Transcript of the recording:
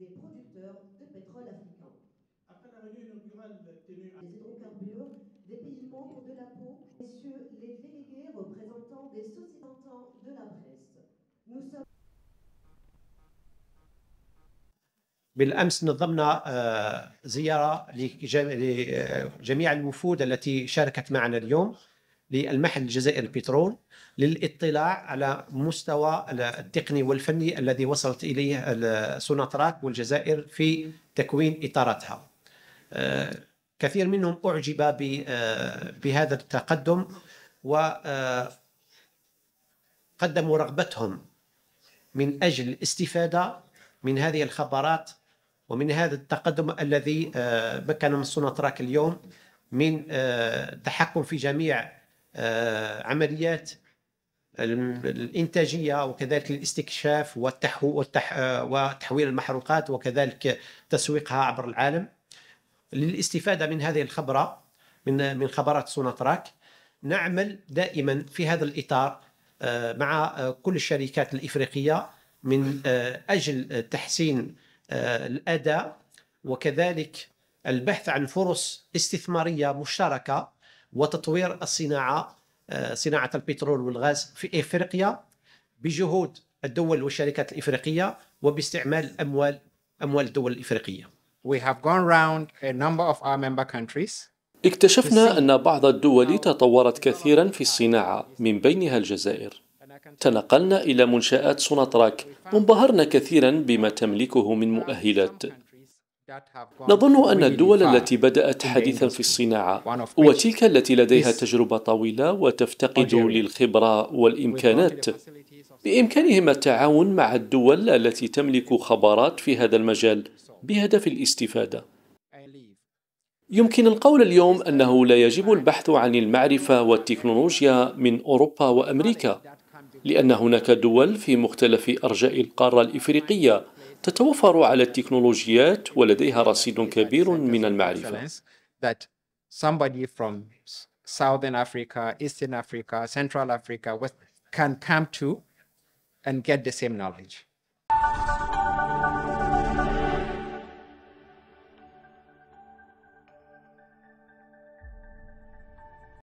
des producteurs de pétrole africains. Après la réunion inaugurale Des hydrocarbures, des pays membres de la peau, messieurs les délégués représentants des sociétés de la presse. Nous sommes... نظمنا لجميع الوفود التي شاركت معنا اليوم للمحل الجزائري للبترول للاطلاع على مستوى التقني والفني الذي وصلت اليه سوناتراك والجزائر في تكوين اطاراتها. آه، كثير منهم اعجب آه، بهذا التقدم وقدموا آه، رغبتهم من اجل الاستفاده من هذه الخبرات ومن هذا التقدم الذي مكن من سوناتراك اليوم من التحكم في جميع آه، عمليات الإنتاجية وكذلك الاستكشاف آه، وتحويل المحروقات وكذلك تسويقها عبر العالم للاستفادة من هذه الخبرة من من خبرات سوناتراك نعمل دائما في هذا الإطار آه، مع كل الشركات الإفريقية من أجل تحسين الأداء وكذلك البحث عن فرص استثمارية مشتركة وتطوير الصناعه آه، صناعه البترول والغاز في افريقيا بجهود الدول والشركات الافريقيه وباستعمال اموال اموال الدول الافريقيه. We have gone round a number of our member countries. اكتشفنا أن بعض الدول تطورت كثيرا في الصناعة من بينها الجزائر تنقلنا إلى منشآت سوناتراك وانبهرنا كثيرا بما تملكه من مؤهلات نظن أن الدول التي بدأت حديثا في الصناعة وتلك التي لديها تجربة طويلة وتفتقد للخبرة والإمكانات بإمكانهم التعاون مع الدول التي تملك خبرات في هذا المجال بهدف الاستفادة يمكن القول اليوم أنه لا يجب البحث عن المعرفة والتكنولوجيا من أوروبا وأمريكا لأن هناك دول في مختلف أرجاء القارة الإفريقية تتوفر على التكنولوجيات ولديها رصيد كبير من المعرفة. Southern Africa, Eastern Africa, Central Africa, West, can come to and get the same knowledge.